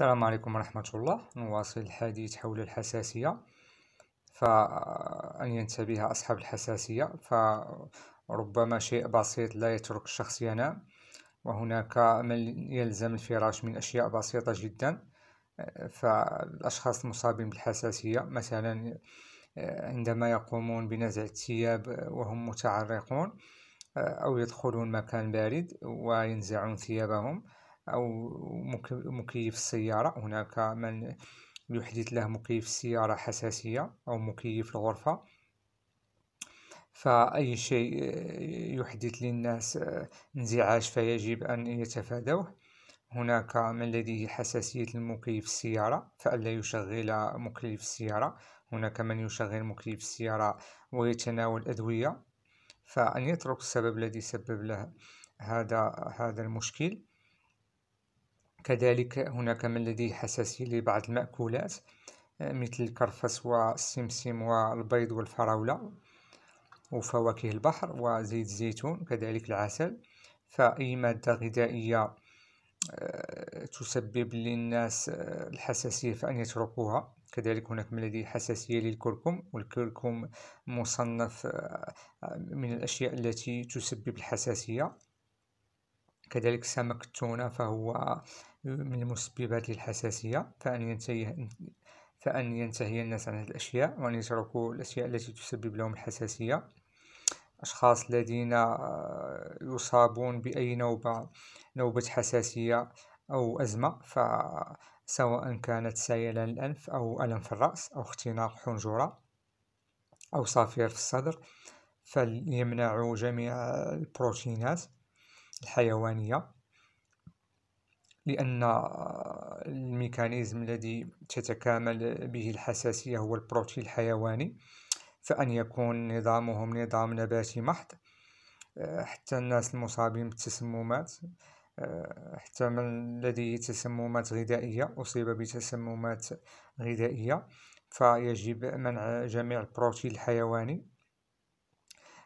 السلام عليكم ورحمة الله نواصل الحديث حول الحساسية فأن آه، ينتبه أصحاب الحساسية فربما شيء بسيط لا يترك الشخص ينام وهناك من يلزم الفراش من أشياء بسيطة جدا فالأشخاص المصابين بالحساسية مثلا آه، عندما يقومون بنزع الثياب آه، وهم متعرقون أو يدخلون مكان بارد وينزعون ثيابهم أو مكيف السيارة هناك من يحدث له مكيف السيارة حساسية أو مكيف الغرفة فأي شيء يحدث للناس انزعاج فيجب أن يتفادوه هناك من لديه حساسية المكيف السيارة فألا يشغل مكيف السيارة هناك من يشغل مكيف السيارة ويتناول أدوية فأن يترك السبب الذي سبب له هذا هذا المشكل كذلك هناك من لديه حساسية لبعض المأكولات آه، مثل الكرفس والسمسم والبيض والفراولة وفواكه البحر وزيت الزيتون كذلك العسل فأي مادة غذائية آه، تسبب للناس آه، الحساسية فأن يتركوها كذلك هناك من لديه حساسية للكركم والكركم مصنف من الأشياء التي تسبب الحساسية كذلك سمك التونة فهو من مسببات الحساسية فأن ينتهي فأن ينتهي الناس عن هذه الأشياء وأن يتركوا الأشياء التي تسبب لهم الحساسية الأشخاص الذين آه، يصابون بأي نوبة نوبة حساسية أو أزمة فسواء كانت سيلان الأنف أو ألم في الرأس أو اختناق حنجرة أو صافير في الصدر فليمنعوا جميع البروتينات الحيوانية لأن الميكانيزم الذي تتكامل به الحساسية هو البروتين الحيواني فأن يكون نظامهم نظام نباتي محض حتى الناس المصابين بالتسممات حتى من لديه تسممات غذائية أصيب بتسممات غذائية فيجب منع جميع البروتين الحيواني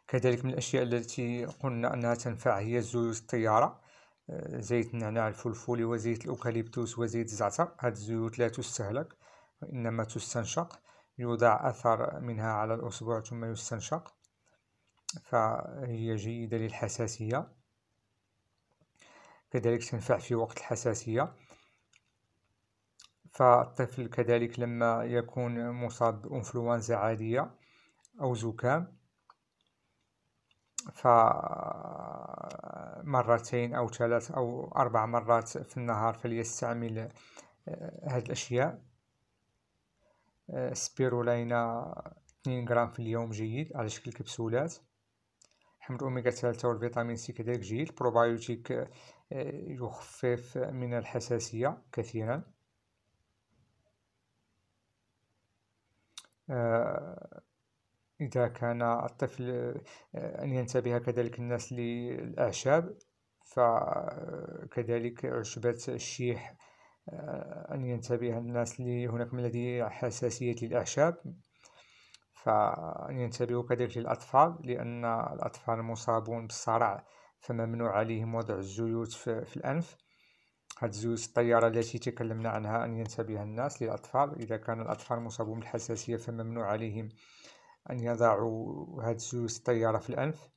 كذلك من الأشياء التي قلنا أنها تنفع هي زيوت الطيارة زيت النعناع يعني الفلفولي وزيت الأوكاليبتوس وزيت الزعتر هاد الزيوت لا تستهلك وإنما تستنشق يوضع أثر منها على الأصبع ثم يستنشق فهي جيدة للحساسية كذلك تنفع في وقت الحساسية فالطفل كذلك لما يكون مصاب بإنفلونزا عادية أو زكام ف مرتين أو ثلاث أو أربع مرات في النهار فليستعمل هذه آه، الأشياء آه، سبيرولينا 2 غرام في اليوم جيد على شكل كبسولات حمض أوميغا 3 والفيتامين سي كذلك جيد بروبايوتيك آه، يخفف من الحساسية كثيرا إذا كان الطفل آه، أن ينتبه كذلك الناس للأعشاب فكذلك عشبة الشيح آه، أن ينتبه الناس لهناك من لديه حساسية للأعشاب فأن ينتبهوا كذلك للأطفال لأن الأطفال مصابون بالصرع فممنوع عليهم وضع الزيوت في الأنف هذه الزيوت الطيارة التي تكلمنا عنها أن ينتبه الناس للأطفال إذا كان الأطفال مصابون بالحساسية فممنوع عليهم أن يضعوا هاد السيوس الطيارة في الأنف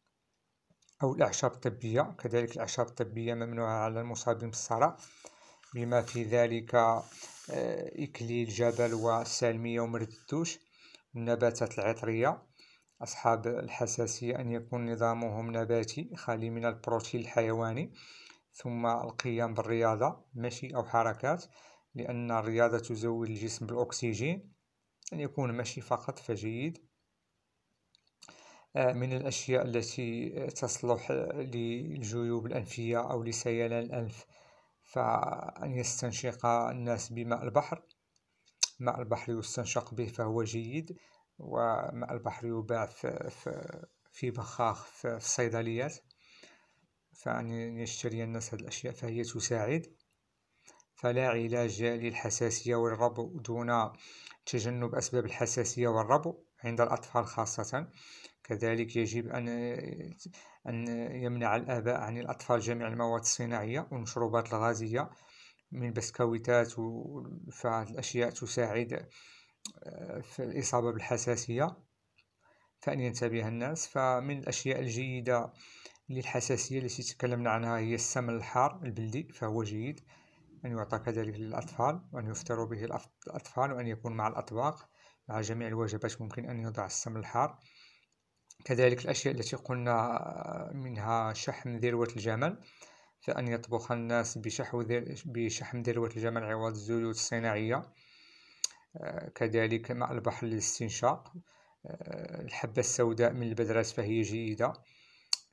أو الأعشاب الطبية كذلك الأعشاب الطبية ممنوعة على المصابين بالصرع بما في ذلك آه، إكليل جبل والسالمية ومرد الدوش النباتات العطرية أصحاب الحساسية أن يكون نظامهم نباتي خالي من البروتين الحيواني ثم القيام بالرياضة مشي أو حركات لأن الرياضة تزود الجسم بالأكسجين أن يكون مشي فقط فجيد آه، من الأشياء التي آه، تصلح للجيوب الأنفية أو لسيلان الأنف فأن يستنشق الناس بماء البحر ماء البحر يستنشق به فهو جيد وماء البحر يباع في بخاخ في الصيدليات فأن يشتري الناس هذه الأشياء فهي تساعد فلا علاج للحساسية والربو دون تجنب أسباب الحساسية والربو عند الأطفال خاصة كذلك يجب أن أن يمنع الآباء عن الأطفال جميع المواد الصناعية والمشروبات الغازية من بسكويتات وفعل الأشياء تساعد آه، في الإصابة بالحساسية فأن ينتبه الناس فمن الأشياء الجيدة للحساسية التي تكلمنا عنها هي السمن الحار البلدي فهو جيد أن يعطى كذلك للأطفال وأن يفتروا به الأطفال وأن يكون مع الأطباق مع جميع الوجبات ممكن أن يوضع السمن الحار كذلك الأشياء التي قلنا منها شحم ذروة الجمل فأن يطبخ الناس بشحم ذروة الجمل عوض الزيوت الصناعية آه، كذلك ماء البحر للاستنشاق آه، الحبة السوداء من البذرات فهي جيدة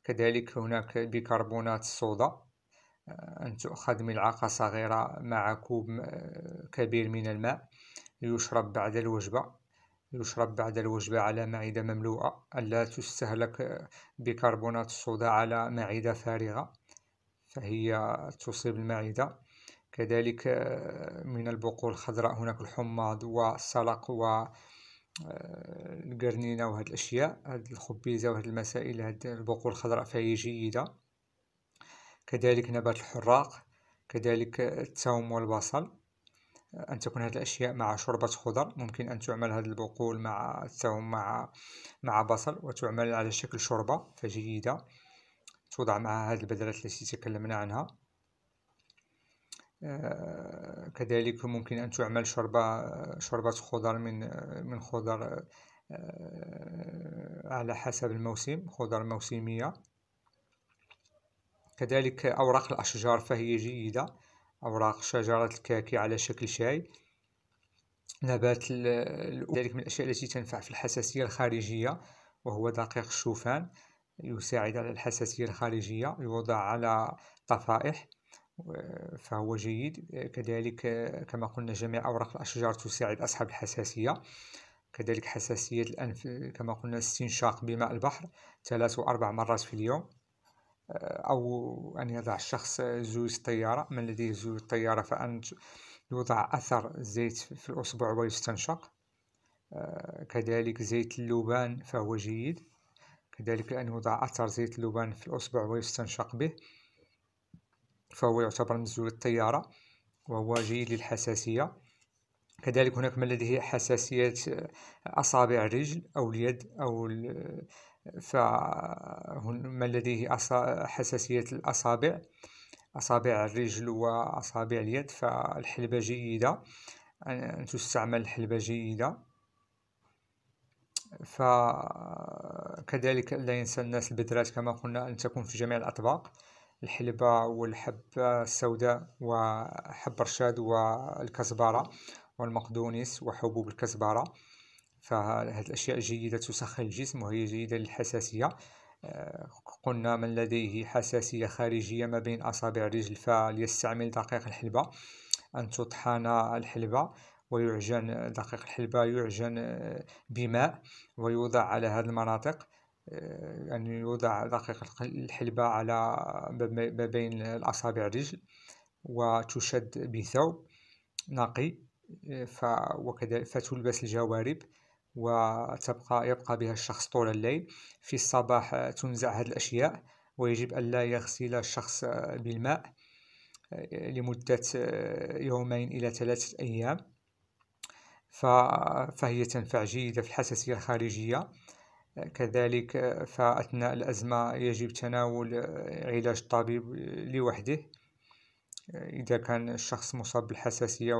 كذلك هناك بيكربونات الصودا آه، أن تؤخذ ملعقة صغيرة مع كوب كبير من الماء ليشرب بعد الوجبة يشرب بعد الوجبة على معدة مملوءة ألا تستهلك بيكربونات الصودا على معدة فارغة فهي تصيب المعدة كذلك من البقول الخضراء هناك الحماض والسلق و آه، القرنينة وهاد الأشياء هاد الخبيزة وهاد المسائل هاد البقول الخضراء فهي جيدة كذلك نبات الحراق كذلك التوم والبصل أن تكون هذه الأشياء مع شوربة خضر ممكن أن تعمل هذا البقول مع الثوم مع مع بصل وتعمل على شكل شوربة فجيدة توضع معها هذه البذرات التي تكلمنا عنها آه، كذلك ممكن أن تعمل شوربة شوربة خضر من من خضر آه، على حسب الموسم خضر موسمية كذلك أوراق الأشجار فهي جيدة أوراق شجرة الكاكي على شكل شاي نبات ذلك من الأشياء التي تنفع في الحساسية الخارجية وهو دقيق الشوفان يساعد على الحساسية الخارجية يوضع على طفائح فهو جيد كذلك كما قلنا جميع أوراق الأشجار تساعد أصحاب الحساسية كذلك حساسية الأنف كما قلنا استنشاق بماء البحر ثلاث وأربع مرات في اليوم أو أن يضع الشخص زوج طيارة من لديه زوج طيارة فأن يوضع أثر الزيت في الأصبع ويستنشق آه، كذلك زيت اللبان فهو جيد كذلك أن يوضع أثر زيت اللبان في الأصبع ويستنشق به فهو يعتبر من زوج الطيارة وهو جيد للحساسية كذلك هناك من لديه حساسية أصابع الرجل أو اليد أو فما لديه حساسية الأصابع أصابع الرجل وأصابع اليد فالحلبة جيدة أن تستعمل الحلبة جيدة فكذلك لا ينسى الناس البذرات كما قلنا أن تكون في جميع الأطباق الحلبة والحبة السوداء وحب رشاد والكزبرة والمقدونس وحبوب الكزبرة فهذه الأشياء جيدة تسخن الجسم وهي جيدة للحساسية آه، قلنا من لديه حساسية خارجية ما بين أصابع الرجل فليستعمل دقيق الحلبة أن تطحن الحلبة ويعجن دقيق الحلبة يعجن آه، بماء ويوضع على هذه المناطق آه، أن يعني يوضع دقيق الحلبة على ما بين اصابع الرجل وتشد بثوب نقي وكذلك فتلبس الجوارب وتبقى يبقى بها الشخص طول الليل في الصباح آه، تنزع هذه الأشياء ويجب لا يغسل الشخص آه، بالماء آه، لمدة يومين إلى ثلاثة أيام فهي تنفع جيدة في الحساسية الخارجية كذلك فأثناء الأزمة يجب تناول علاج الطبيب لوحده إذا كان الشخص مصاب بالحساسية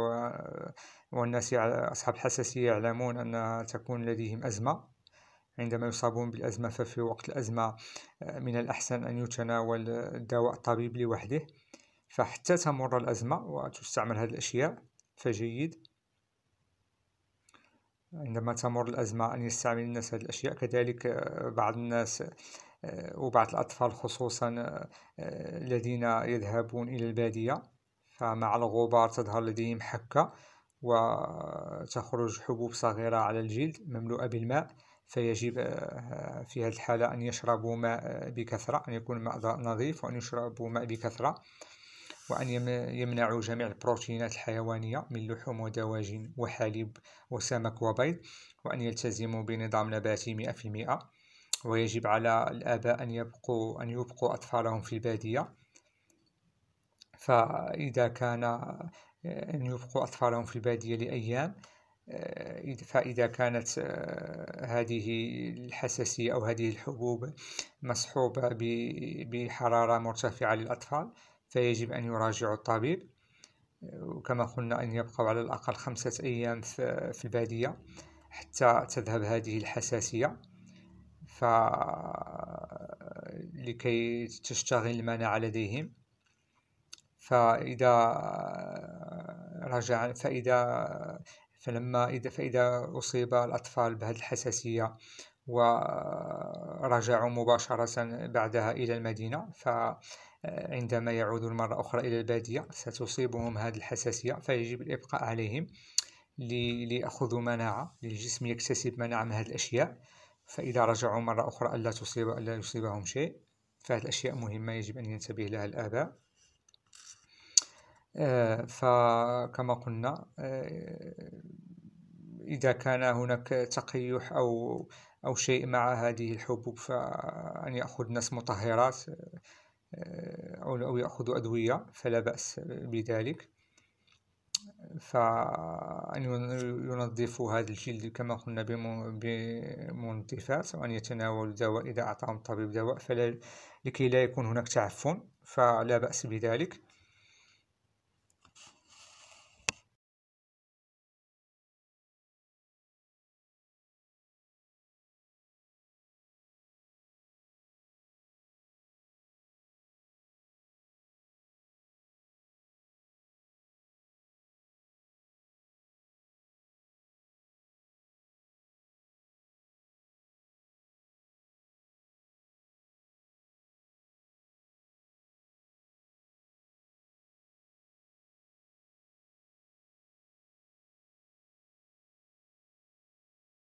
والناس أصحاب الحساسية يعلمون أن تكون لديهم أزمة عندما يصابون بالأزمة ففي وقت الأزمة من الأحسن أن يتناول الدواء الطبيب لوحده فحتى تمر الأزمة وتستعمل هذه الأشياء فجيد عندما تمر الأزمة أن يستعمل الناس هذه الأشياء كذلك بعض الناس وبعض الأطفال خصوصا آه، الذين يذهبون إلى البادية فمع الغبار تظهر لديهم حكة وتخرج حبوب صغيرة على الجلد مملوءة بالماء فيجب آه، في هذه الحالة أن يشربوا ماء بكثرة أن يكون ماء نظيف وأن يشربوا ماء بكثرة وأن يمنعوا جميع البروتينات الحيوانية من لحوم ودواجن وحليب وسمك وبيض وأن يلتزموا بنظام نباتي 100% ويجب على الآباء أن يبقوا أن يبقوا أطفالهم في البادية فإذا كان أن يبقوا أطفالهم في البادية لأيام فإذا كانت آه، هذه الحساسية أو هذه الحبوب مصحوبة بحرارة مرتفعة للأطفال فيجب أن يراجعوا الطبيب وكما قلنا أن يبقوا على الأقل خمسة أيام في البادية حتى تذهب هذه الحساسية لكي تشتغل المناعة لديهم فإذا رجع فإذا فلما إذا فإذا أصيب الأطفال بهذه الحساسية ورجعوا مباشرة بعدها إلى المدينة فعندما يعودوا مرة أخرى إلى البادية ستصيبهم هذه الحساسية فيجب الإبقاء عليهم ليأخذوا مناعة للجسم يكتسب مناعة من هذه الأشياء فإذا رجعوا مرة أخرى ألا تصيب ألا يصيبهم شيء فهذه الأشياء مهمة يجب أن ينتبه لها الآباء آه، فكما قلنا آه، إذا كان هناك تقيح أو أو شيء مع هذه الحبوب فأن يأخذ ناس مطهرات آه، أو يأخذ أدوية فلا بأس بذلك فأن ينظفوا هذا الجلد كما قلنا بمنظفات وأن يتناول الدواء إذا أعطاهم الطبيب دواء فلا لكي لا يكون هناك تعفن فلا بأس بذلك